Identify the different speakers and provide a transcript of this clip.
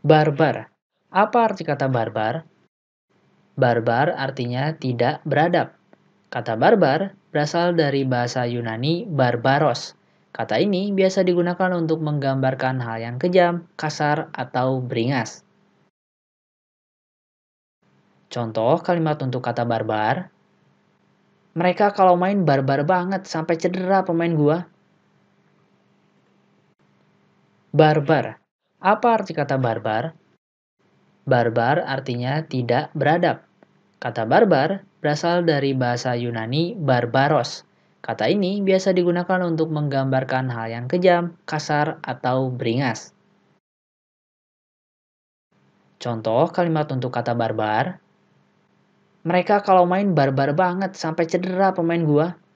Speaker 1: Barbar. Apa arti kata barbar? Barbar artinya tidak beradab. Kata barbar berasal dari bahasa Yunani barbaros. Kata ini biasa digunakan untuk menggambarkan hal yang kejam, kasar, atau beringas. Contoh kalimat untuk kata barbar. Mereka kalau main barbar banget sampai cedera pemain gua. Barbar apa arti kata barbar? Barbar artinya tidak beradab. Kata barbar berasal dari bahasa Yunani barbaros. Kata ini biasa digunakan untuk menggambarkan hal yang kejam, kasar, atau beringas. Contoh kalimat untuk kata barbar. Mereka kalau main barbar banget sampai cedera pemain gua.